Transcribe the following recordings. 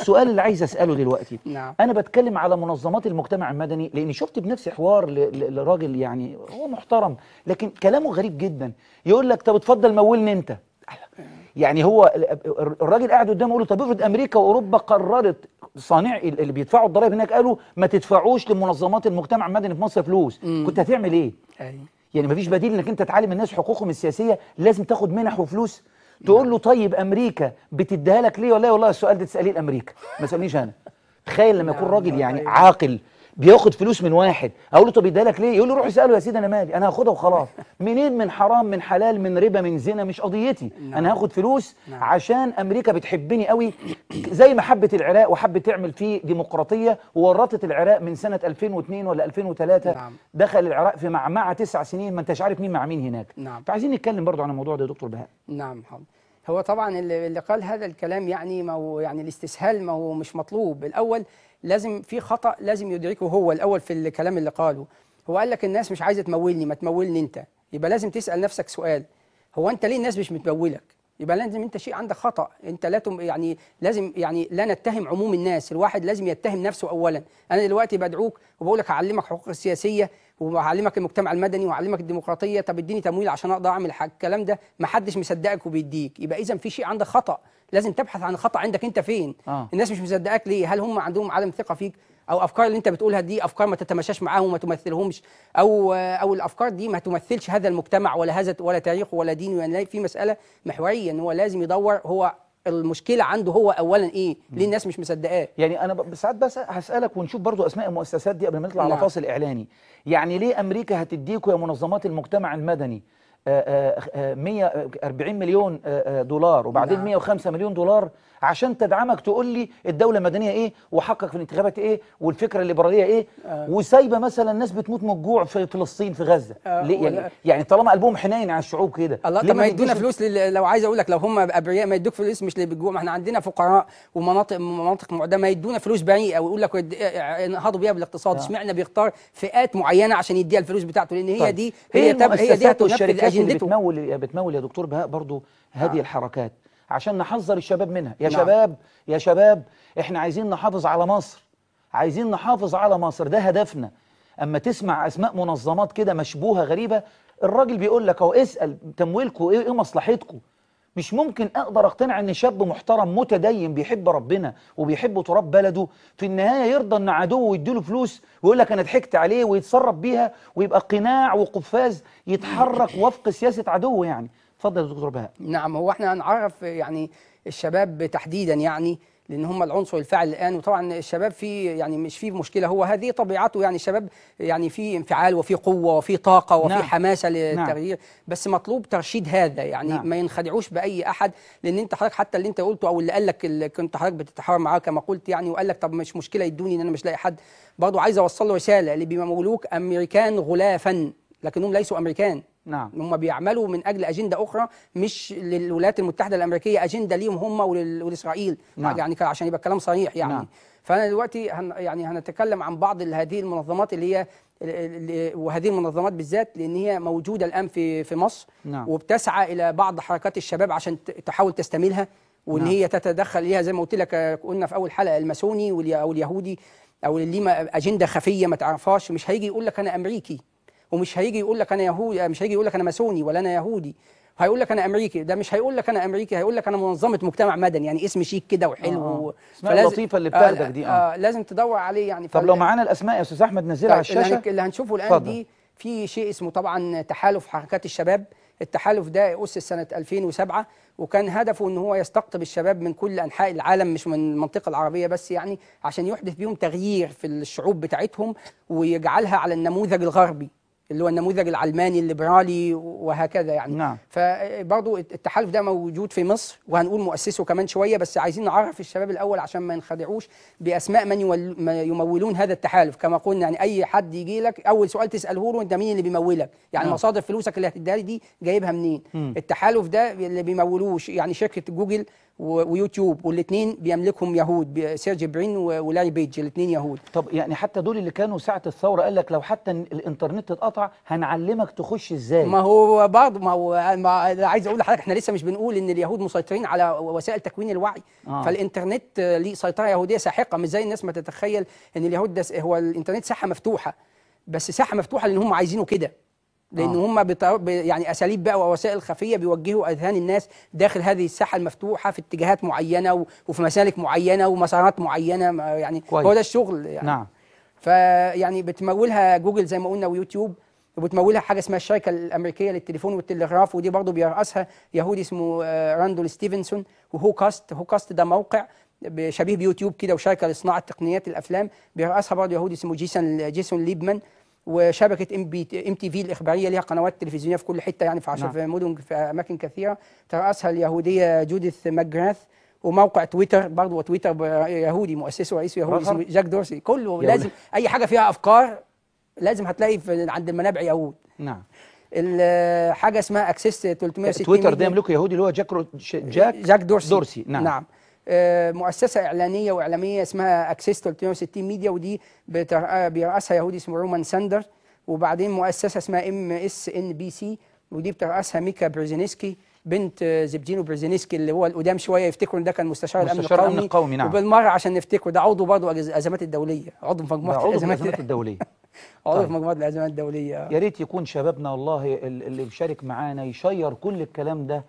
السؤال اللي عايز اساله دلوقتي نعم. انا بتكلم على منظمات المجتمع المدني لاني شفت بنفسي حوار لراجل يعني هو محترم لكن كلامه غريب جدا يقول لك طب اتفضل مولني انت يعني هو الراجل قاعد قدامه يقول له طب افرض امريكا واوروبا قررت صانع اللي بيدفعوا الضرائب هناك قالوا ما تدفعوش لمنظمات المجتمع المدني في مصر فلوس مم. كنت هتعمل ايه؟ أي. يعني ما فيش بديل انك انت تعلم الناس حقوقهم السياسيه لازم تاخد منح وفلوس تقول له نعم. طيب امريكا بتديها لك ليه ولا والله السؤال ده تساليه لامريكا ما تسالنيش انا تخيل لما يكون نعم، راجل نعم، يعني أيوة. عاقل بياخد فلوس من واحد اقول له طب لك ليه يقول لي روح اساله يا سيدي انا مالي انا هاخدها وخلاص منين من حرام من حلال من ربا من زنا مش قضيتي نعم. انا هاخد فلوس نعم. عشان امريكا بتحبني قوي زي ما حبت العراق وحبت تعمل فيه ديمقراطيه وورطت العراق من سنه 2002 ولا 2003 نعم. دخل العراق في معمعه تسع سنين ما انتش عارف مين مع مين هناك نعم. فعايزين نتكلم برضو عن الموضوع ده يا دكتور بهاء نعم حاضر هو طبعا اللي قال هذا الكلام يعني ما هو يعني الاستسهال ما هو مش مطلوب الاول لازم في خطأ لازم يدركه هو الأول في الكلام اللي قاله هو قال لك الناس مش عايزة تمولني ما تمولني أنت يبقى لازم تسأل نفسك سؤال هو أنت ليه الناس مش متمولك يبقى لازم انت شيء عندك خطا انت لا تم يعني لازم يعني لا نتهم عموم الناس الواحد لازم يتهم نفسه اولا انا دلوقتي بدعوك وبقول لك هعلمك حقوق السياسيه وهعلمك المجتمع المدني وهعلمك الديمقراطيه طب اديني تمويل عشان اقدر اعمل الكلام ده ما حدش مصدقك وبيديك يبقى اذا في شيء عندك خطا لازم تبحث عن الخطا عندك انت فين آه. الناس مش مصدقاك ليه هل هم عندهم عدم ثقه فيك او افكار اللي انت بتقولها دي افكار ما تتماشاش معاهم وما تمثلهمش او او الافكار دي ما تمثلش هذا المجتمع ولا هذا ولا تاريخه ولا دينه يعني في مساله محوريه ان هو لازم يدور هو المشكله عنده هو اولا ايه ليه الناس مش مصدقاه يعني انا ساعات بس هسالك ونشوف برضو اسماء المؤسسات دي قبل ما نطلع نعم. على فاصل اعلاني يعني ليه امريكا هتديكوا يا منظمات المجتمع المدني 140 آه، آه، آه، مليون دولار وبعدين نعم. 105 مليون دولار عشان تدعمك تقول لي الدوله المدنيه ايه وحقك في الانتخابات ايه والفكره الليبراليه ايه آه. وسايبه مثلا ناس بتموت من الجوع في فلسطين في غزه آه ليه يعني, يعني طالما قلبهم حنين على الشعوب كده الله طب ما يدونا فلوس لو عايز اقول لك لو هم ابرياء ما يدوك فلوس مش اللي ما احنا عندنا فقراء ومناطق مناطق معدمه ما يدونا فلوس بعيقه ويقول لك انهضوا بيها بالاقتصاد آه. اشمعنى آه. بيختار فئات معينه عشان يديها الفلوس بتاعته لان هي طيب. دي إيه هي, هي, هي دي هتنفذ اجندته بتمول بتمول يا دكتور بهاء برضه هذه آه. الحركات عشان نحذر الشباب منها يا نعم. شباب يا شباب احنا عايزين نحافظ على مصر عايزين نحافظ على مصر ده هدفنا اما تسمع اسماء منظمات كده مشبوهه غريبه الراجل بيقول لك اهو اسال تمويلكم ايه ايه مصلحتكم مش ممكن اقدر اقتنع ان شاب محترم متدين بيحب ربنا وبيحب تراب بلده في النهايه يرضى ان عدوه يديله فلوس ويقول لك انا ضحكت عليه ويتصرف بيها ويبقى قناع وقفاز يتحرك وفق سياسه عدوه يعني اتفضل يا دكتور بهاء نعم هو احنا هنعرف يعني الشباب تحديدا يعني لان هم العنصر الفاعل الان وطبعا الشباب في يعني مش في مشكله هو هذه طبيعته يعني الشباب يعني في انفعال وفي قوه وفي طاقه وفي نعم. حماسه نعم. للتغيير نعم. بس مطلوب ترشيد هذا يعني نعم. ما ينخدعوش باي احد لان انت حضرتك حتى اللي انت قلته او اللي قال لك اللي كنت حضرتك بتتحاور معاه كما قلت يعني وقال لك طب مش مشكله يدوني ان انا مش لاقي حد برضه عايز اوصل له رساله اللي بيمولوك امريكان غلافا لكنهم ليسوا امريكان نعم هم بيعملوا من اجل اجنده اخرى مش للولايات المتحده الامريكيه اجنده ليهم هم ولاسرائيل نعم. يعني عشان يبقى الكلام صريح يعني نعم. فانا دلوقتي هن يعني هنتكلم عن بعض هذه المنظمات اللي هي وهذه المنظمات بالذات لان هي موجوده الان في في مصر نعم. وبتسعى الى بعض حركات الشباب عشان تحاول تستميلها وان نعم. هي تتدخل ليها زي ما قلت لك قلنا في اول حلقه الماسوني او اليهودي او اللي ما اجنده خفيه ما تعرفهاش مش هيجي يقول لك انا امريكي ومش هيجي يقول لك انا يهودي آه، مش هيجي يقول لك انا ماسوني ولا انا يهودي هيقول لك انا امريكي ده مش هيقول لك انا امريكي هيقول لك انا منظمه مجتمع مدني يعني اسم شيك كده وحلو آه. آه. فلازم اللطيفه اللي آه، بتاخدك آه دي آه. آه لازم تدور عليه يعني طب لو معانا الاسماء يا استاذ احمد نزلها طيب، على الشاشه اللي هنشوفه الان فضل. دي في شيء اسمه طبعا تحالف حركات الشباب التحالف ده أسس سنة 2007 وكان هدفه أن هو يستقطب الشباب من كل أنحاء العالم مش من المنطقة العربية بس يعني عشان يحدث بيهم تغيير في الشعوب بتاعتهم ويجعلها على النموذج الغربي اللي هو النموذج العلماني الليبرالي وهكذا يعني نعم. فبرضه التحالف ده موجود في مصر وهنقول مؤسسه كمان شويه بس عايزين نعرف الشباب الاول عشان ما ينخدعوش باسماء من يمولون هذا التحالف كما قلنا يعني اي حد يجي لك اول سؤال تساله له انت مين اللي بيمولك يعني نعم. مصادر فلوسك اللي هتديها لي دي جايبها منين م. التحالف ده اللي بيمولوه يعني شركه جوجل ويوتيوب والاثنين بيملكهم يهود سيرجي برين ولاري بيج الاثنين يهود طب يعني حتى دول اللي كانوا ساعه الثوره قال لك لو حتى الانترنت اتقطع هنعلمك تخش ازاي ما هو برضه ما هو ما عايز اقول لحضرتك احنا لسه مش بنقول ان اليهود مسيطرين على وسائل تكوين الوعي آه. فالانترنت ليه سيطره يهوديه ساحقه مش زي الناس ما تتخيل ان اليهود ده هو الانترنت ساحه مفتوحه بس ساحه مفتوحه لان هم عايزينه كده لان آه. هم يعني اساليب بقى ووسائل خفيه بيوجهوا اذهان الناس داخل هذه الساحه المفتوحه في اتجاهات معينه و... وفي مسالك معينه ومسارات معينه يعني كويس. هو ده الشغل يعني نعم فيعني بتمولها جوجل زي ما قلنا ويوتيوب وبتمولها حاجه اسمها الشركه الامريكيه للتليفون والتلغراف ودي برضه بيرأسها يهودي اسمه آه، راندول ستيفنسون وهو كاست هو كاست ده موقع شبيه بيوتيوب كده وشركه لصناعه تقنيات الافلام بيرأسها برضه يهودي اسمه جيسون جيسون ليبمان وشبكه ام بي ام تي في الاخباريه ليها قنوات تلفزيونيه في كل حته يعني في عشر نعم. في مدن في اماكن كثيره تراسها اليهوديه جوديث ماجراث وموقع تويتر برضه تويتر يهودي مؤسسه ورئيسه يهودي اسمه جاك دورسي كله لازم اي حاجه فيها افكار لازم هتلاقي في عند المنابع يهود نعم حاجه اسمها اكسس 360 تويتر ده يملكه يهودي اللي هو جاك رو... جاك جاك دورسي, دورسي. نعم, نعم. آه، مؤسسه اعلانيه واعلاميه اسمها اكسيس 360 ميديا ودي آه، بيرأسها يهودي اسمه رومان ساندر وبعدين مؤسسه اسمها ام اس ان بي سي ودي بترأسها ميكا بريزينسكي بنت آه، زبدينو برزينسكي اللي هو القدام شويه يفتكروا ان ده كان مستشار, مستشار الامن القومي, القومي نعم. وبالمره عشان نفتكره ده عضو برضه الازمات الدوليه عضو في مجموعه الازمات الدوليه عضو في طيب. مجموعه الازمات الدوليه يا ريت يكون شبابنا والله اللي بيشارك معانا يشير كل الكلام ده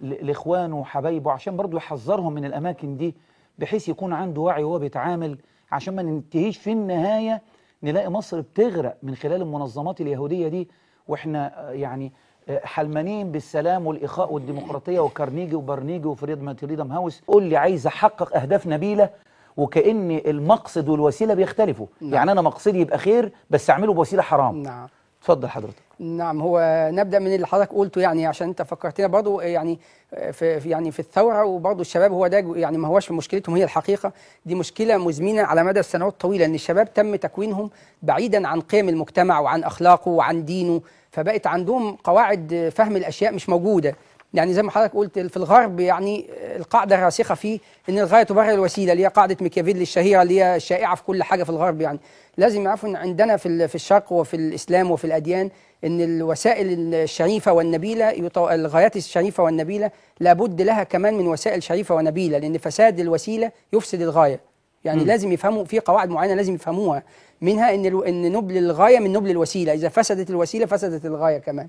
لاخوانه وحبايبه عشان برضه يحذرهم من الاماكن دي بحيث يكون عنده وعي وهو بيتعامل عشان ما ننتهيش في النهايه نلاقي مصر بتغرق من خلال المنظمات اليهوديه دي واحنا آه، يعني آه، حلمانين بالسلام والاخاء والديمقراطيه وكارنيجي وبرنيجي وفريدم فريدم هاوس قول لي عايز احقق اهداف نبيله وكان المقصد والوسيله بيختلفوا نعم. يعني انا مقصدي يبقى خير بس اعمله بوسيله حرام نعم اتفضل حضرتك نعم هو نبدا من اللي حضرتك قلته يعني عشان انت فكرتنا برضو آه، يعني آه، في يعني في الثوره وبرضو الشباب هو ده يعني ما هوش مشكلتهم هي الحقيقه دي مشكله مزمنه على مدى السنوات الطويله ان الشباب تم تكوينهم بعيدا عن قيم المجتمع وعن اخلاقه وعن دينه فبقت عندهم قواعد فهم الاشياء مش موجوده يعني زي ما حضرتك قلت في الغرب يعني آه، القاعده الراسخه فيه ان الغايه تبرر الوسيله اللي هي قاعده ميكافيلي الشهيره اللي هي الشائعه في كل حاجه في الغرب يعني لازم يعرفوا ان عندنا في في الشرق وفي الاسلام وفي الاديان ان الوسائل الشريفه والنبيله يطو... الغايات الشريفه والنبيله لابد لها كمان من وسائل شريفه ونبيله لان فساد الوسيله يفسد الغايه يعني م. لازم يفهموا في قواعد معينه لازم يفهموها منها ان ال... ان نبل الغايه من نبل الوسيله اذا فسدت الوسيله فسدت الغايه كمان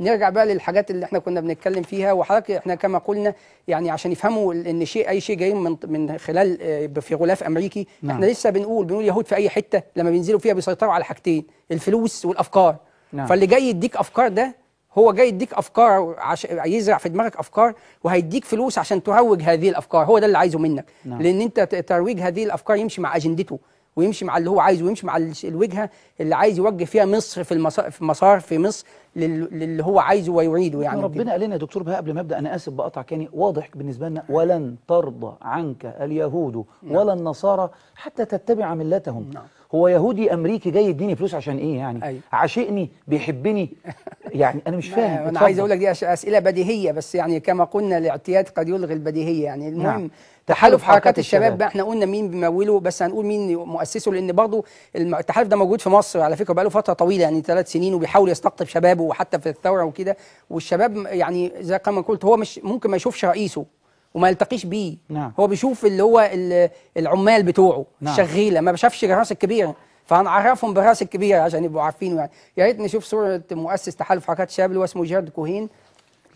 نرجع بقى للحاجات اللي احنا كنا بنتكلم فيها وحضرتك احنا كما قلنا يعني عشان يفهموا ان شيء اي شيء جاي من من خلال آه، في غلاف امريكي نعم. احنا لسه بنقول بنقول يهود في اي حته لما بينزلوا فيها بيسيطروا على حاجتين الفلوس والافكار نعم. فاللي جاي يديك افكار ده هو جاي يديك افكار عش... يزرع في دماغك افكار وهيديك فلوس عشان تروج هذه الافكار هو ده اللي عايزه منك نعم. لان انت ترويج هذه الافكار يمشي مع اجندته ويمشي مع اللي هو عايزه ويمشي مع الوجهه اللي عايز يوجه فيها مصر في المسار في, مسار في مصر للي هو عايزه ويريده يعني ربنا قال لنا يا دكتور بهاء قبل ما ابدا انا اسف بقطع كاني يعني. واضح بالنسبه لنا ولن ترضى عنك اليهود نعم. ولا النصارى حتى تتبع ملتهم نعم. هو يهودي امريكي جاي يديني فلوس عشان ايه يعني أيوة. عاشقني بيحبني يعني انا مش فاهم انا عايز اقول لك دي اسئله بديهيه بس يعني كما قلنا الاعتياد قد يلغي البديهيه يعني المهم نعم. تحالف حركات الشباب, بقى احنا قلنا مين بيموله بس هنقول مين مؤسسه لان برضه التحالف ده موجود في مصر على فكره بقى له فتره طويله يعني ثلاث سنين وبيحاول يستقطب شبابه وحتى في الثوره وكده والشباب يعني زي ما قلت هو مش ممكن ما يشوفش رئيسه وما يلتقيش بيه نعم. هو بيشوف اللي هو العمال بتوعه نعم. الشغيله ما بشافش الراس الكبيره فهنعرفهم بالراس الكبيره عشان يبقوا عارفينه يعني يا ريت نشوف صوره مؤسس تحالف حركات الشباب اللي هو اسمه جيرد كوهين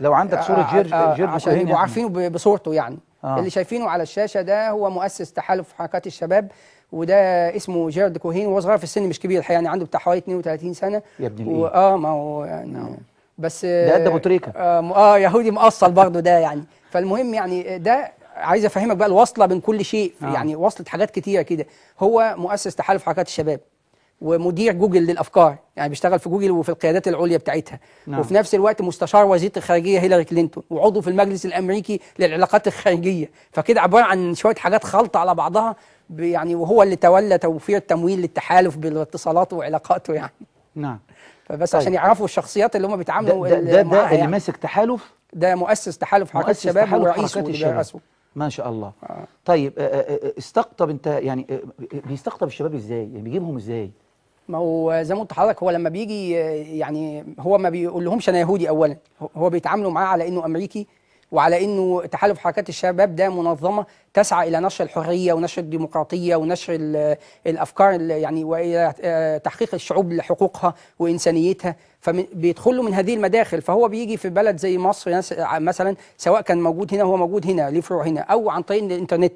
لو عندك صوره جيرد آه، جيرج آه، كوهين عشان يبقوا يعني. عارفينه بصورته يعني آه. اللي شايفينه على الشاشه ده هو مؤسس تحالف حركات الشباب وده اسمه جيرد كوهين وهو صغير في السن مش كبير الحقيقه يعني عنده بتاع حوالي 32 سنه يا ابن و... اه ما هو يعني نعم. بس ده ابو تريكه اه, آه يهودي مقصل برضه ده يعني فالمهم يعني ده عايز افهمك بقى الوصله بين كل شيء آه. يعني وصلت حاجات كتيره كده هو مؤسس تحالف حركات الشباب ومدير جوجل للافكار يعني بيشتغل في جوجل وفي القيادات العليا بتاعتها نعم. وفي نفس الوقت مستشار وزيره الخارجيه هيلاري كلينتون وعضو في المجلس الامريكي للعلاقات الخارجيه فكده عباره عن شويه حاجات خلطه على بعضها يعني وهو اللي تولى توفير التمويل للتحالف بالاتصالات وعلاقاته يعني نعم فبس طيب. عشان يعرفوا الشخصيات اللي هم بيتعاملوا ده, ده, ده ده يعني. اللي ماسك تحالف ده مؤسس تحالف حركات مؤسس الشباب ورئيسه الشباب ما شاء الله آه. طيب آه، آه، آه، استقطب انت يعني بيستقطب الشباب ازاي يعني بيجيبهم ازاي ما هو زي ما قلت لحضرتك هو لما بيجي يعني هو ما بيقول لهمش انا يهودي اولا هو بيتعاملوا معاه على انه امريكي وعلى انه تحالف حركات الشباب ده منظمه تسعى الى نشر الحريه ونشر الديمقراطيه ونشر الافكار يعني والى آه، تحقيق الشعوب لحقوقها وانسانيتها فبيدخل له من هذه المداخل فهو بيجي في بلد زي مصر آه، مثلا سواء كان موجود هنا هو موجود هنا ليه فروع هنا او عن طريق الانترنت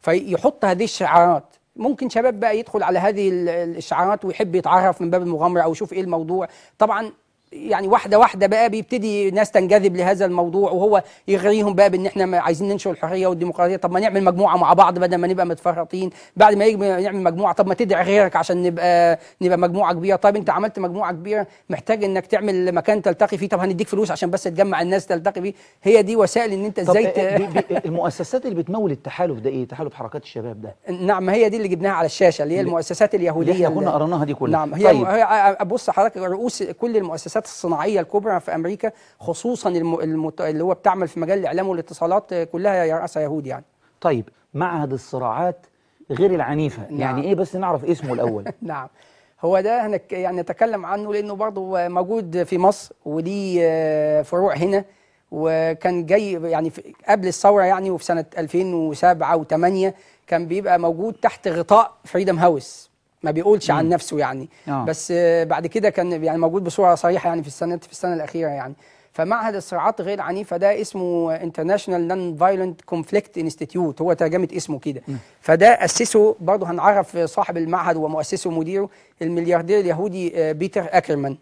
فيحط هذه الشعارات ممكن شباب بقى يدخل على هذه الاشعارات ويحب يتعرف من باب المغامره او يشوف ايه الموضوع طبعا يعني واحده واحده بقى بيبتدي ناس تنجذب لهذا الموضوع وهو يغريهم بقى بان احنا عايزين ننشر الحريه والديمقراطيه طب ما نعمل مجموعه مع بعض بدل ما نبقى متفرطين بعد ما نعمل مجموعه طب ما تدعي غيرك عشان نبقى نبقى مجموعه كبيره طيب انت عملت مجموعه كبيره محتاج انك تعمل مكان تلتقي فيه طب هنديك فلوس عشان بس تجمع الناس تلتقي فيه هي دي وسائل ان انت ازاي آه، آه، المؤسسات اللي بتمول التحالف ده ايه تحالف حركات الشباب ده نعم هي دي اللي جبناها على الشاشه اللي هي المؤسسات اليهوديه اللي كنا قرناها دي كلها نعم هي طيب. بص حضرتك رؤوس كل المؤسسات الشركات الصناعيه الكبرى في امريكا خصوصا المت... اللي هو بتعمل في مجال الاعلام والاتصالات كلها رأسها يهود يعني طيب معهد الصراعات غير العنيفه نعم. يعني ايه بس نعرف اسمه الاول نعم هو ده هنك يعني نتكلم عنه لانه برضه موجود في مصر وليه آه، فروع هنا وكان جاي يعني قبل الثوره يعني وفي سنه 2007 و8 كان بيبقى موجود تحت غطاء فريدم هاوس ما بيقولش عن نفسه يعني آه. بس بعد كده كان يعني موجود بصوره صريحه يعني في السنه في السنه الاخيره يعني فمعهد الصراعات غير عنيفه ده اسمه انترناشونال نون فايلنت كونفليكت انستيتيوت هو ترجمه اسمه كده فده اسسه برضه هنعرف صاحب المعهد ومؤسسه ومديره الملياردير اليهودي آه، بيتر اكرمان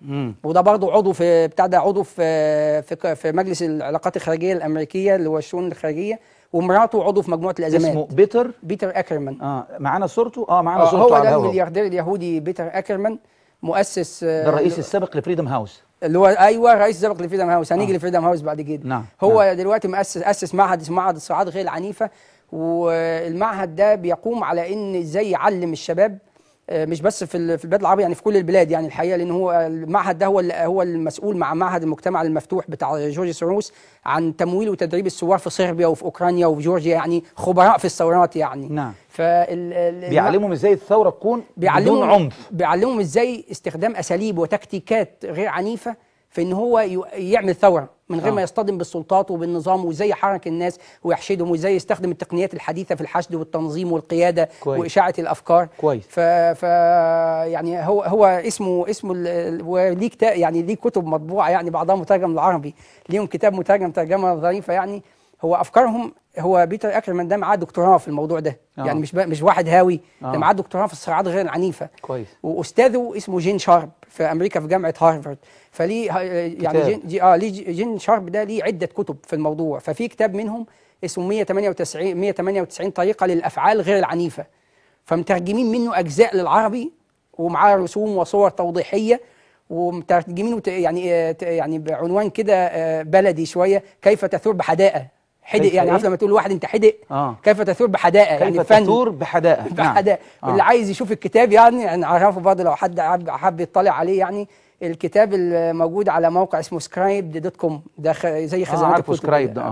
وده برضه عضو في بتاع ده عضو في, آه، في مجلس العلاقات الخارجيه الامريكيه اللي هو الشؤون الخارجيه ومراته عضو في مجموعه الازمات اسمه بيتر بيتر اكرمان اه معانا صورته اه معانا آه صورته هو ده الملياردير اليهودي بيتر اكرمان مؤسس آه، ده الرئيس السابق لفريدم هاوس اللي هو ايوه الرئيس السابق لفريدم هاوس هنيجي آه. لفريدم هاوس بعد كده نعم هو نعم. دلوقتي مؤسس اسس معهد اسمه معهد الصعاد غير العنيفه والمعهد ده بيقوم على ان ازاي يعلم الشباب آه، مش بس في في البلاد العربيه يعني في كل البلاد يعني الحقيقه لان هو المعهد ده هو هو المسؤول مع معهد المجتمع المفتوح بتاع جورج سوروس عن تمويل وتدريب الثوار في صربيا وفي اوكرانيا وفي جورجيا يعني خبراء في الثورات يعني نعم فال بيعلمهم ازاي الثوره تكون بدون عنف بيعلمهم ازاي استخدام اساليب وتكتيكات غير عنيفه في ان هو يعمل ثوره من غير آه. ما يصطدم بالسلطات وبالنظام وازاي يحرك الناس ويحشدهم وازاي يستخدم التقنيات الحديثه في الحشد والتنظيم والقياده كويس. واشاعه الافكار كويس ف... ف يعني هو هو اسمه اسمه ال... وليه كتاب يعني ليه كتب مطبوعه يعني بعضها مترجم للعربي ليهم كتاب مترجم ترجمه ظريفه يعني هو افكارهم هو بيتر اكرمان ده معاه دكتوراه في الموضوع ده آه. يعني مش ب... مش واحد هاوي آه. ده معاه دكتوراه في الصراعات غير العنيفه كويس واستاذه اسمه جين شارب في امريكا في جامعه هارفارد فليه يعني جين جي اه ليه جين شارب ده ليه عده كتب في الموضوع ففي كتاب منهم اسمه 198 198 طريقه للافعال غير العنيفه فمترجمين منه اجزاء للعربي ومعاه رسوم وصور توضيحيه ومترجمينه يعني آه، يعني بعنوان كده آه، بلدي شويه كيف تثور بحداءه حدق يعني عارف لما تقول لواحد انت حدق آه. كيف تثور بحدائق يعني كيف يعني فن تثور بحدائق بحدائق نعم. واللي آه. عايز يشوف الكتاب يعني يعني اعرفه برضه لو حد حب يطلع عليه يعني الكتاب الموجود على موقع اسمه سكرايب دوت كوم ده زي خزانه آه الكتب سكرايب ده آه.